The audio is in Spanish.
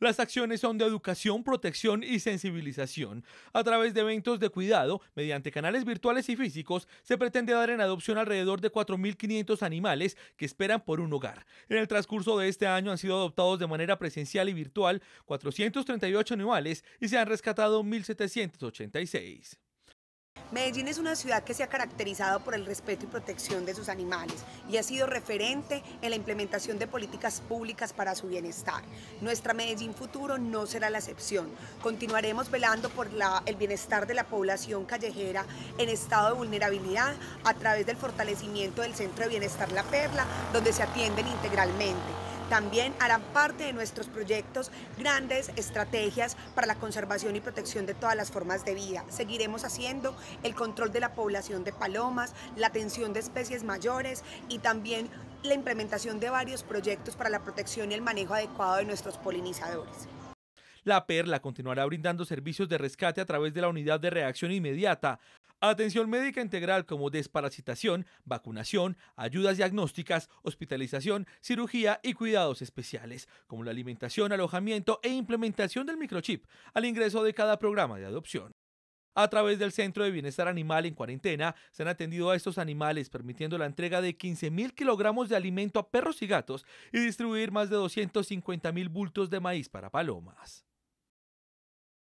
Las acciones son de educación, protección y sensibilización. A través de eventos de cuidado, mediante canales virtuales y físicos, se pretende dar en adopción alrededor de 4.500 animales que esperan por un hogar. En el transcurso de este año han sido adoptados de manera presencial y virtual 438 animales y se han rescatado 1.786. Medellín es una ciudad que se ha caracterizado por el respeto y protección de sus animales y ha sido referente en la implementación de políticas públicas para su bienestar. Nuestra Medellín Futuro no será la excepción. Continuaremos velando por el bienestar de la población callejera en estado de vulnerabilidad a través del fortalecimiento del Centro de Bienestar La Perla, donde se atienden integralmente también harán parte de nuestros proyectos grandes estrategias para la conservación y protección de todas las formas de vida. Seguiremos haciendo el control de la población de palomas, la atención de especies mayores y también la implementación de varios proyectos para la protección y el manejo adecuado de nuestros polinizadores. La Perla continuará brindando servicios de rescate a través de la unidad de reacción inmediata, Atención médica integral como desparasitación, vacunación, ayudas diagnósticas, hospitalización, cirugía y cuidados especiales, como la alimentación, alojamiento e implementación del microchip al ingreso de cada programa de adopción. A través del Centro de Bienestar Animal en cuarentena, se han atendido a estos animales, permitiendo la entrega de 15.000 kilogramos de alimento a perros y gatos y distribuir más de 250.000 bultos de maíz para palomas.